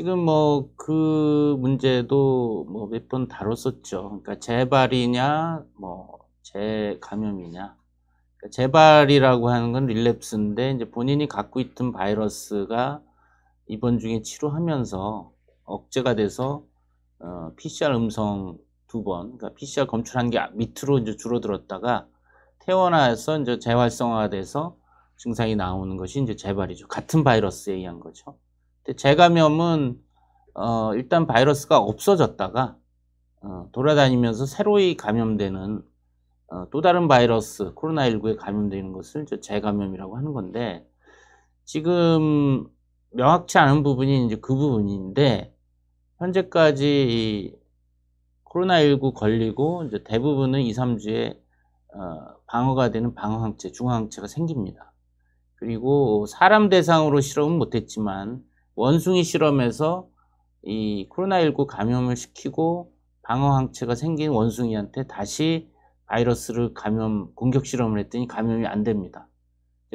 지금 뭐 그 문제도 뭐 몇 번 다뤘었죠. 그러니까 재발이냐, 뭐 재감염이냐. 그러니까 재발이라고 하는 건 릴랩스인데 이제 본인이 갖고 있던 바이러스가 입원 중에 치료하면서 억제가 돼서 어, PCR 음성 두 번, 그러니까 PCR 검출한 게 밑으로 이제 줄어들었다가 퇴원하여서 이제 재활성화돼서 증상이 나오는 것이 이제 재발이죠. 같은 바이러스에 의한 거죠. 그 재감염은 어, 일단 바이러스가 없어졌다가 어, 돌아다니면서 새로이 감염되는 어, 또 다른 바이러스 코로나19에 감염되는 것을 재감염이라고 하는 건데 지금 명확치 않은 부분이 이제 그 부분인데 현재까지 코로나19 걸리고 이제 대부분은 2, 3주에 어, 방어가 되는 방어항체, 중화항체가 생깁니다. 그리고 사람 대상으로 실험은 못했지만 원숭이 실험에서 이 코로나19 감염을 시키고 방어항체가 생긴 원숭이한테 다시 바이러스를 감염 공격 실험을 했더니 감염이 안 됩니다.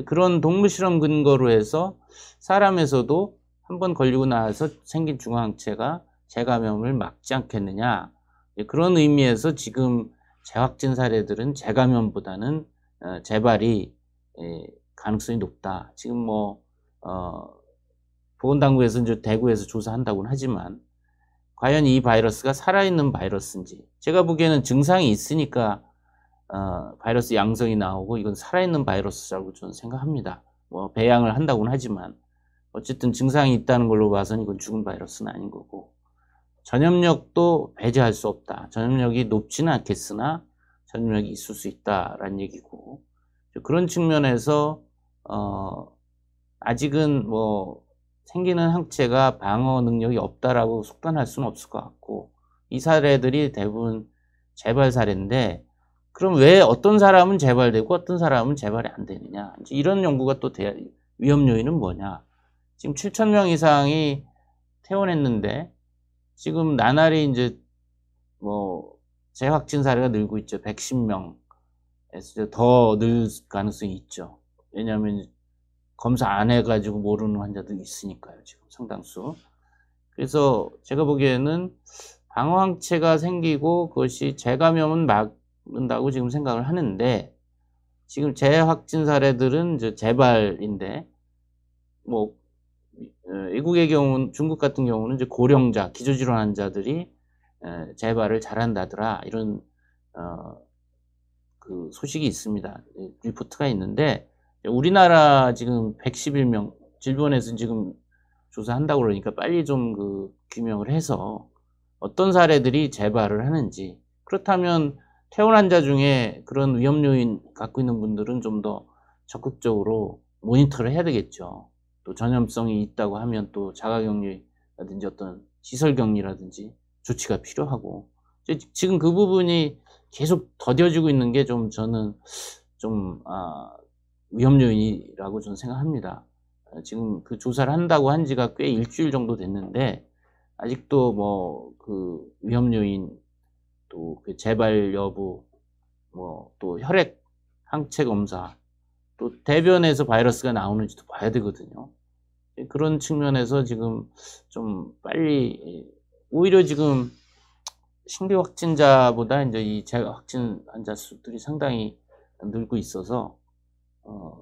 그런 동물 실험 근거로 해서 사람에서도 한번 걸리고 나서 생긴 중앙항체가 재감염을 막지 않겠느냐 그런 의미에서 지금 재확진 사례들은 재감염보다는 어, 재발이 예, 가능성이 높다. 지금 뭐 어, 보건당국에서 이제 대구에서 조사한다고는 하지만 과연 이 바이러스가 살아있는 바이러스인지 제가 보기에는 증상이 있으니까 어, 바이러스 양성이 나오고 이건 살아있는 바이러스라고 저는 생각합니다. 뭐 배양을 한다고는 하지만 어쨌든 증상이 있다는 걸로 봐서는 이건 죽은 바이러스는 아닌 거고 전염력도 배제할 수 없다. 전염력이 높지는 않겠으나 전염력이 있을 수 있다라는 얘기고 그런 측면에서 어, 아직은 뭐 생기는 항체가 방어 능력이 없다라고 속단할 수는 없을 것 같고 이 사례들이 대부분 재발 사례인데 그럼 왜 어떤 사람은 재발되고 어떤 사람은 재발이 안 되느냐 이런 연구가 또 대, 위험 요인은 뭐냐 지금 7천 명 이상이 퇴원했는데 지금 나날이 이제 뭐 재확진 사례가 늘고 있죠 110명 에서 더 늘 가능성이 있죠 왜냐하면 검사 안 해가지고 모르는 환자도 있으니까요, 지금 상당수. 그래서 제가 보기에는 방황체가 생기고 그것이 재감염은 막는다고 지금 생각을 하는데 지금 재확진 사례들은 이제 재발인데 뭐외국의 어, 경우는 중국 같은 경우는 이제 고령자 기저질환 환자들이 재발을 잘한다더라 이런 어, 그 소식이 있습니다 예, 리포트가 있는데 우리나라 지금 111명, 일본에서 지금 조사한다고 그러니까 빨리 좀 그 규명을 해서 어떤 사례들이 재발을 하는지 그렇다면 퇴원 환자 중에 그런 위험 요인 갖고 있는 분들은 좀 더 적극적으로 모니터를 해야 되겠죠. 또 전염성이 있다고 하면 또 자가격리라든지 어떤 시설격리라든지 조치가 필요하고 지금 그 부분이 계속 더뎌지고 있는 게 좀 저는 좀 아, 위험 요인이라고 저는 생각합니다. 지금 그 조사를 한다고 한 지가 꽤 일주일 정도 됐는데 아직도 뭐 그 위험 요인 또그 재발 여부 뭐 또 혈액 항체 검사 또 대변에서 바이러스가 나오는지도 봐야 되거든요. 그런 측면에서 지금 좀 빨리 오히려 지금 신규 확진자보다 이제 이 재확진 환자 수들이 상당히 늘고 있어서 어,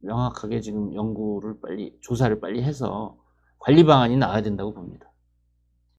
명확하게 지금 연구를 빨리 조사를 빨리 해서 관리 방안이 나와야 된다고 봅니다.